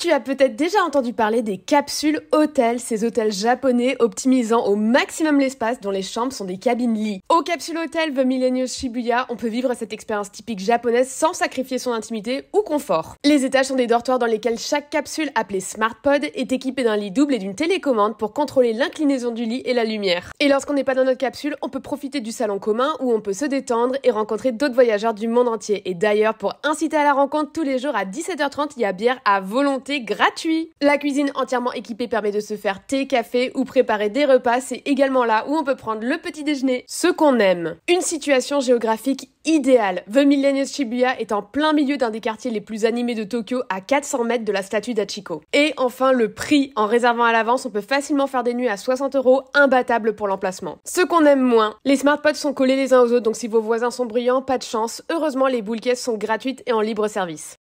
Tu as peut-être déjà entendu parler des capsules hôtels, ces hôtels japonais optimisant au maximum l'espace dont les chambres sont des cabines-lits. Au capsule hôtel The Millennium Shibuya, on peut vivre cette expérience typique japonaise sans sacrifier son intimité ou confort. Les étages sont des dortoirs dans lesquels chaque capsule, appelée SmartPod, est équipée d'un lit double et d'une télécommande pour contrôler l'inclinaison du lit et la lumière. Et lorsqu'on n'est pas dans notre capsule, on peut profiter du salon commun où on peut se détendre et rencontrer d'autres voyageurs du monde entier. Et d'ailleurs, pour inciter à la rencontre, tous les jours à 17h30, il y a bière à volonté gratuit. La cuisine entièrement équipée permet de se faire thé, café ou préparer des repas. C'est également là où on peut prendre le petit déjeuner, ce qu'on aime. Une situation géographique idéale. The Millennium Shibuya est en plein milieu d'un des quartiers les plus animés de Tokyo à 400 mètres de la statue d'Achiko. Et enfin, le prix. En réservant à l'avance, on peut facilement faire des nuits à 60 euros, imbattable pour l'emplacement. Ce qu'on aime moins, les smartpods sont collés les uns aux autres, donc si vos voisins sont bruyants, pas de chance. Heureusement, les boules sont gratuites et en libre service.